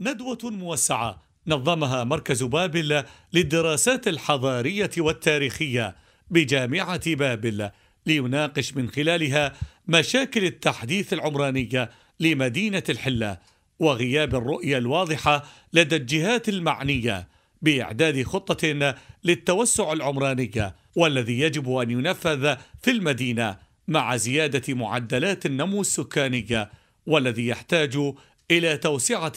ندوة موسعة نظمها مركز بابل للدراسات الحضارية والتاريخية بجامعة بابل ليناقش من خلالها مشاكل التحديث العمرانية لمدينة الحلة وغياب الرؤية الواضحة لدى الجهات المعنية بإعداد خطة للتوسع العمرانية والذي يجب أن ينفذ في المدينة مع زيادة معدلات النمو السكانية والذي يحتاج إلى توسعة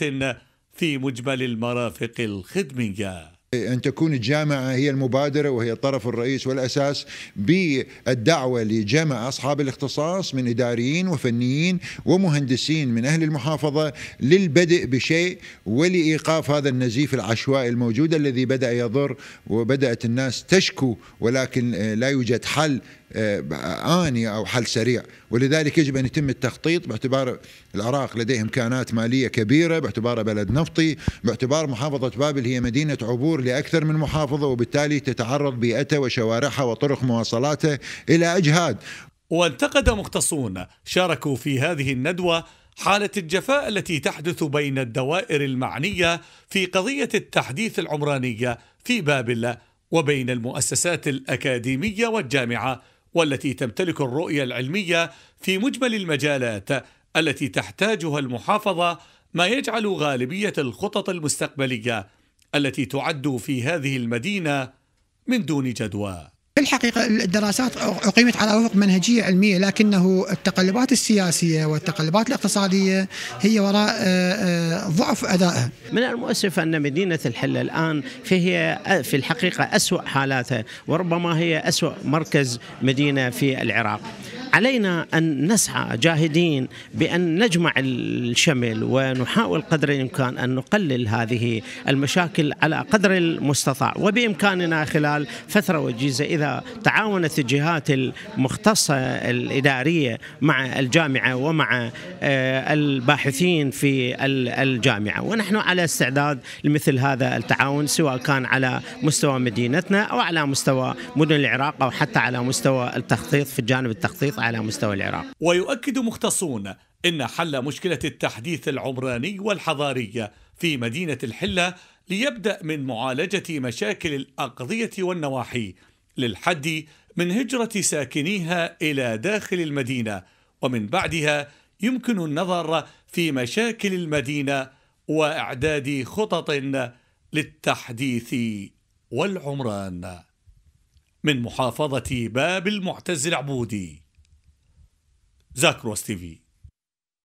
في مجمل المرافق الخدميه أن تكون الجامعة هي المبادرة وهي الطرف الرئيس والأساس بالدعوة لجمع أصحاب الاختصاص من إداريين وفنيين ومهندسين من أهل المحافظة للبدء بشيء ولإيقاف هذا النزيف العشوائي الموجود الذي بدأ يضر وبدأت الناس تشكو ولكن لا يوجد حل آه، آني أو حل سريع ولذلك يجب أن يتم التخطيط باعتبار العراق لديه إمكانات مالية كبيرة باعتباره بلد نفطي باعتبار محافظة بابل هي مدينة عبور لأكثر من محافظة وبالتالي تتعرض بيئتها وشوارعها وطرق مواصلاتها إلى أجهاد وانتقد مختصون شاركوا في هذه الندوة حالة الجفاء التي تحدث بين الدوائر المعنية في قضية التحديث العمرانية في بابل وبين المؤسسات الأكاديمية والجامعة والتي تمتلك الرؤية العلمية في مجمل المجالات التي تحتاجها المحافظة ما يجعل غالبية الخطط المستقبلية التي تعد في هذه المدينة من دون جدوى في الحقيقة الدراسات أقيمت على وفق منهجية علمية لكنه التقلبات السياسية والتقلبات الاقتصادية هي وراء آه، آه، ضعف أدائها من المؤسف أن مدينة الحلة الآن فهي آه، في الحقيقة أسوأ حالاتها وربما هي أسوأ مركز مدينة في العراق علينا أن نسعى جاهدين بأن نجمع الشمل ونحاول قدر الإمكان أن نقلل هذه المشاكل على قدر المستطاع وبإمكاننا خلال فترة وجيزة إذا تعاونت الجهات المختصة الإدارية مع الجامعة ومع آه، الباحثين في الجامعة ونحن على استعداد لمثل هذا التعاون سواء كان على مستوى مدينتنا أو على مستوى مدن العراق أو حتى على مستوى التخطيط في الجانب التخطيط على مستوى العراق ويؤكد مختصون إن حل مشكلة التحديث العمراني والحضاري في مدينة الحلة ليبدأ من معالجة مشاكل الأقضية والنواحي للحد من هجرة ساكنيها إلى داخل المدينة ومن بعدها يمكن النظر في مشاكل المدينة وإعداد خطط للتحديث والعمران من محافظة باب المعتز العبودي زاكروس تي في